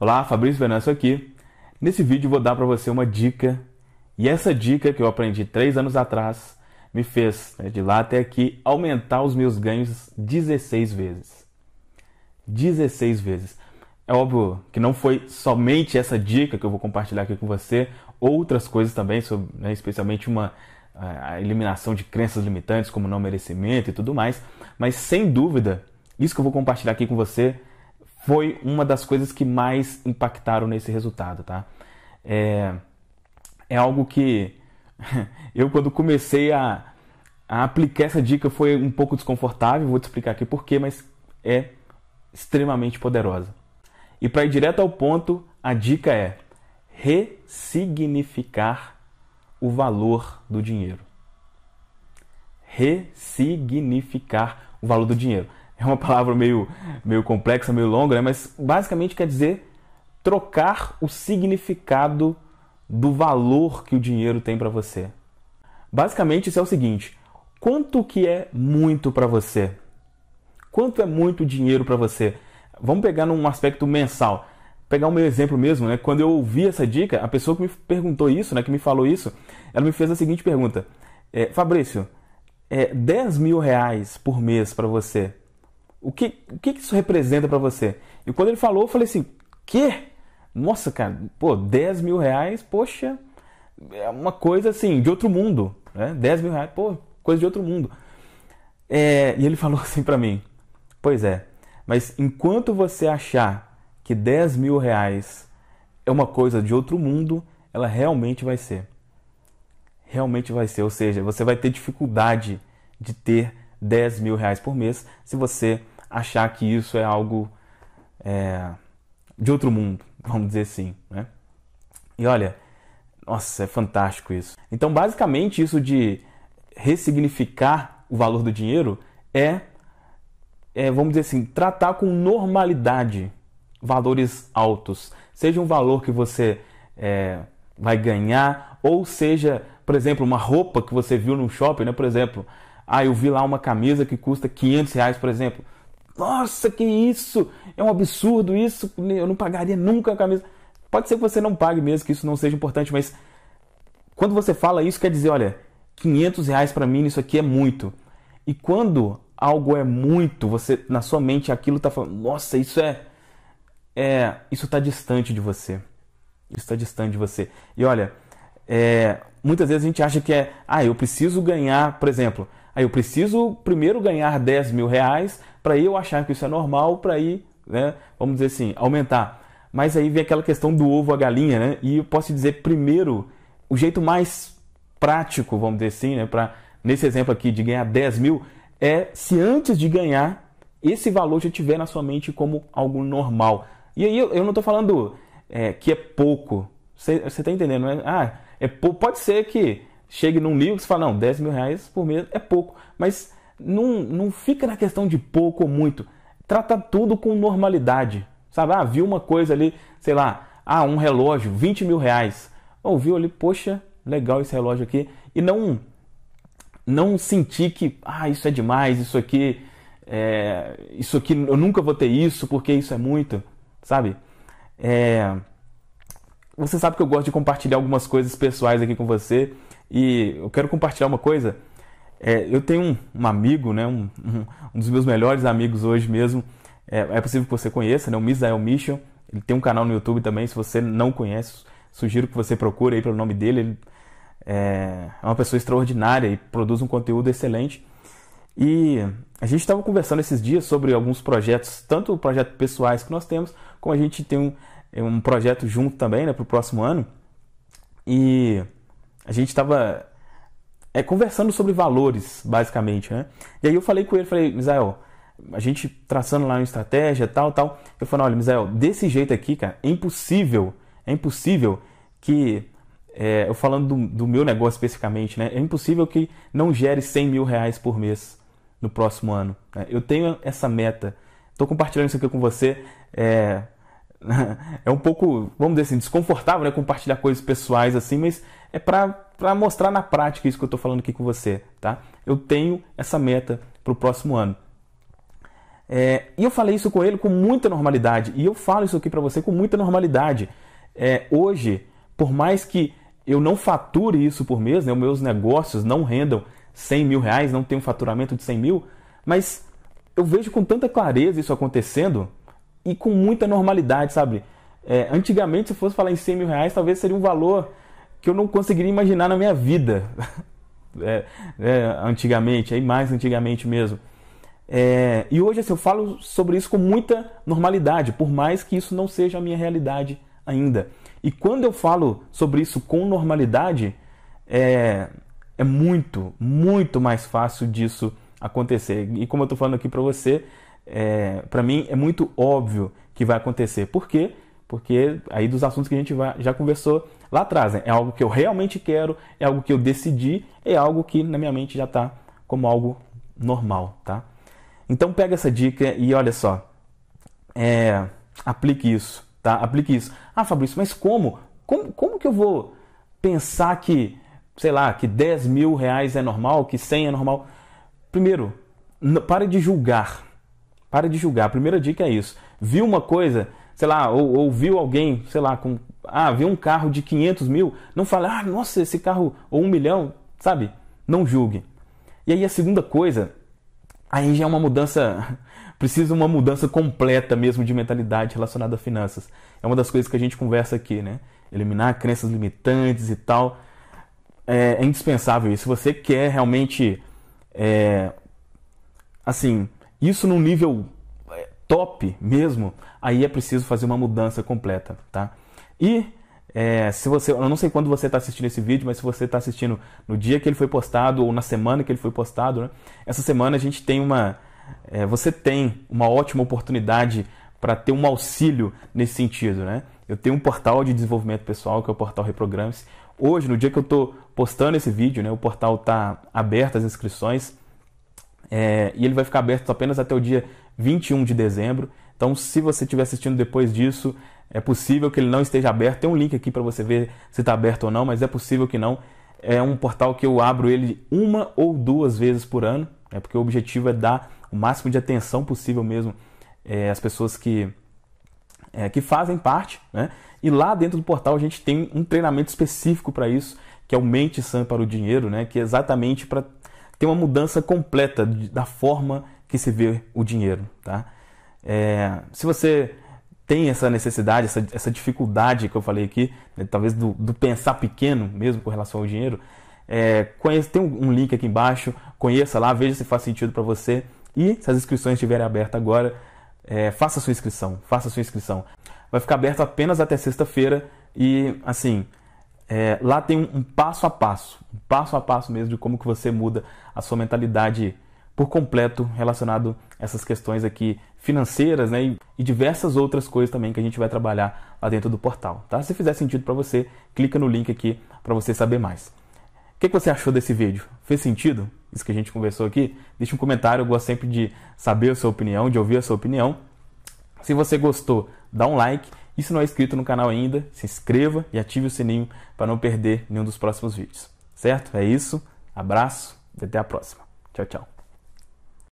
Olá, Fabrício Venâncio aqui. Nesse vídeo vou dar para você uma dica e essa dica que eu aprendi três anos atrás me fez, né, de lá até aqui, aumentar os meus ganhos 16 vezes. 16 vezes. É óbvio que não foi somente essa dica que eu vou compartilhar aqui com você, outras coisas também, sobre, né, especialmente uma a eliminação de crenças limitantes como não merecimento e tudo mais, mas sem dúvida, isso que eu vou compartilhar aqui com você foi uma das coisas que mais impactaram nesse resultado, tá? É, é algo que eu, quando comecei a, a aplicar essa dica, foi um pouco desconfortável, vou te explicar aqui porquê, mas é extremamente poderosa. E para ir direto ao ponto, a dica é ressignificar o valor do dinheiro. Ressignificar o valor do dinheiro é uma palavra meio, meio complexa, meio longa, né? mas basicamente quer dizer trocar o significado do valor que o dinheiro tem para você. Basicamente, isso é o seguinte: quanto que é muito para você? Quanto é muito dinheiro para você? Vamos pegar num aspecto mensal. Pegar o meu exemplo mesmo, né? Quando eu ouvi essa dica, a pessoa que me perguntou isso, né, que me falou isso, ela me fez a seguinte pergunta: é, Fabrício, é, 10 mil reais por mês para você o que, o que isso representa para você? E quando ele falou, eu falei assim, que? Nossa, cara, pô, 10 mil reais, poxa, é uma coisa assim, de outro mundo, né? 10 mil reais, pô, coisa de outro mundo. É, e ele falou assim para mim, pois é, mas enquanto você achar que 10 mil reais é uma coisa de outro mundo, ela realmente vai ser. Realmente vai ser. Ou seja, você vai ter dificuldade de ter 10 mil reais por mês se você achar que isso é algo é, de outro mundo, vamos dizer assim. Né? E olha, nossa, é fantástico isso. Então, basicamente, isso de ressignificar o valor do dinheiro é, é vamos dizer assim, tratar com normalidade valores altos. Seja um valor que você é, vai ganhar, ou seja, por exemplo, uma roupa que você viu no shopping, né? Por exemplo, ah, eu vi lá uma camisa que custa 500 reais, por exemplo. Nossa, que isso! É um absurdo isso, eu não pagaria nunca a camisa. Pode ser que você não pague mesmo, que isso não seja importante, mas quando você fala isso, quer dizer, olha, 500 reais para mim, isso aqui é muito. E quando algo é muito, você na sua mente aquilo tá falando, nossa, isso é, é isso está distante de você. Isso está distante de você. E olha, é, muitas vezes a gente acha que é, ah, eu preciso ganhar, por exemplo, ah, eu preciso primeiro ganhar 10 mil reais para eu achar que isso é normal, para ir, né, vamos dizer assim, aumentar. Mas aí vem aquela questão do ovo à galinha, né? E eu posso dizer primeiro, o jeito mais prático, vamos dizer assim, né, para nesse exemplo aqui de ganhar 10 mil, é se antes de ganhar, esse valor já tiver na sua mente como algo normal. E aí eu, não estou falando é, que é pouco. Você está entendendo? Né? Ah, é, pode ser que chegue num livro que você fala, não, 10 mil reais por mês é pouco. Mas não, não fica na questão de pouco ou muito. Trata tudo com normalidade. Sabe, ah, viu uma coisa ali, sei lá, ah, um relógio, 20 mil reais. Ouviu ali, poxa, legal esse relógio aqui. E não não sentir que, ah, isso é demais, isso aqui, é, isso aqui, eu nunca vou ter isso, porque isso é muito, sabe? É, você sabe que eu gosto de compartilhar algumas coisas pessoais aqui com você. E eu quero compartilhar uma coisa é, eu tenho um, um amigo, né, um, um, dos meus melhores amigos hoje mesmo, é, é possível que você conheça, né, o Misael Michel. Ele tem um canal no YouTube também, se você não conhece, sugiro que você procure aí pelo nome dele. Ele é, é uma pessoa extraordinária e produz um conteúdo excelente. E a gente estava conversando esses dias sobre alguns projetos, tanto projetos pessoais que nós temos, como a gente tem um, um projeto junto também né, para o próximo ano. E a gente estava é, conversando sobre valores, basicamente, né? E aí eu falei com ele, falei, Misael, a gente traçando lá uma estratégia, tal, tal. Eu falei, olha, Misael, desse jeito aqui, cara, é impossível, é impossível que, é, eu falando do, do, meu negócio especificamente, né? É impossível que não gere 100 mil reais por mês no próximo ano. Né? Eu tenho essa meta. Estou compartilhando isso aqui com você. É, é um pouco, vamos dizer assim, desconfortável, né? Compartilhar coisas pessoais assim, mas é para para mostrar na prática isso que eu estou falando aqui com você, tá? Eu tenho essa meta para o próximo ano. É, e eu falei isso com ele com muita normalidade e eu falo isso aqui para você com muita normalidade. É, hoje, por mais que eu não fature isso por mês, né, meus negócios não rendam 100 mil reais, não tenho faturamento de 100 mil, mas eu vejo com tanta clareza isso acontecendo e com muita normalidade, sabe? É, antigamente, se fosse falar em 100 mil reais, talvez seria um valor que eu não conseguiria imaginar na minha vida. É, é, antigamente, aí é mais antigamente mesmo. É, e hoje assim, eu falo sobre isso com muita normalidade, por mais que isso não seja a minha realidade ainda. E quando eu falo sobre isso com normalidade, é, é muito, muito mais fácil disso acontecer. E como eu estou falando aqui para você, é, para mim é muito óbvio que vai acontecer. Por quê? Porque aí dos assuntos que a gente vai, já conversou, lá atrás. Né? É algo que eu realmente quero, é algo que eu decidi, é algo que na minha mente já está como algo normal, tá? Então pega essa dica e olha só, é, aplique isso, tá? Aplique isso. Ah, Fabrício, mas como? Como, como que eu vou pensar que, sei lá, que 10 mil reais é normal, que 100 é normal? Primeiro, pare de julgar. Pare de julgar. A primeira dica é isso. Viu uma coisa, sei lá, ou, ou viu alguém, sei lá, com, ah, viu um carro de 500 mil, não fala, ah, nossa, esse carro, ou um milhão, sabe? Não julgue. E aí a segunda coisa, aí já é uma mudança, precisa uma mudança completa mesmo de mentalidade relacionada a finanças. É uma das coisas que a gente conversa aqui, né? Eliminar crenças limitantes e tal. É, é indispensável isso. Se você quer realmente, é, assim, isso num nível top mesmo, aí é preciso fazer uma mudança completa, tá? E é, se você, eu não sei quando você está assistindo esse vídeo, mas se você está assistindo no dia que ele foi postado ou na semana que ele foi postado, né? essa semana a gente tem uma, é, você tem uma ótima oportunidade para ter um auxílio nesse sentido, né? Eu tenho um portal de desenvolvimento pessoal que é o portal Reprograms. Hoje, no dia que eu estou postando esse vídeo, né, o portal está aberto às inscrições é, e ele vai ficar aberto apenas até o dia 21 de dezembro. Então, se você estiver assistindo depois disso, é possível que ele não esteja aberto. Tem um link aqui para você ver se está aberto ou não, mas é possível que não. É um portal que eu abro ele uma ou duas vezes por ano, é porque o objetivo é dar o máximo de atenção possível mesmo é, às pessoas que, é, que fazem parte. Né? E lá dentro do portal a gente tem um treinamento específico para isso, que é o Mente Sã para o Dinheiro, né? que é exatamente para ter uma mudança completa da forma que se vê o dinheiro, tá? É, se você tem essa necessidade, essa, essa dificuldade que eu falei aqui, né, talvez do, do, pensar pequeno mesmo com relação ao dinheiro, é, tem um, link aqui embaixo, conheça lá, veja se faz sentido para você e se as inscrições estiverem abertas agora, é, faça sua inscrição, faça sua inscrição. Vai ficar aberto apenas até sexta-feira e assim, é, lá tem um, um, passo a passo, um passo a passo mesmo de como que você muda a sua mentalidade por completo relacionado a essas questões aqui financeiras né, e diversas outras coisas também que a gente vai trabalhar lá dentro do portal. Tá? Se fizer sentido para você, clica no link aqui para você saber mais. O que, é que, você achou desse vídeo? Fez sentido isso que a gente conversou aqui? Deixe um comentário, eu gosto sempre de saber a sua opinião, de ouvir a sua opinião. Se você gostou, dá um like. E se não é inscrito no canal ainda, se inscreva e ative o sininho para não perder nenhum dos próximos vídeos. Certo? É isso. Abraço e até a próxima. Tchau, tchau.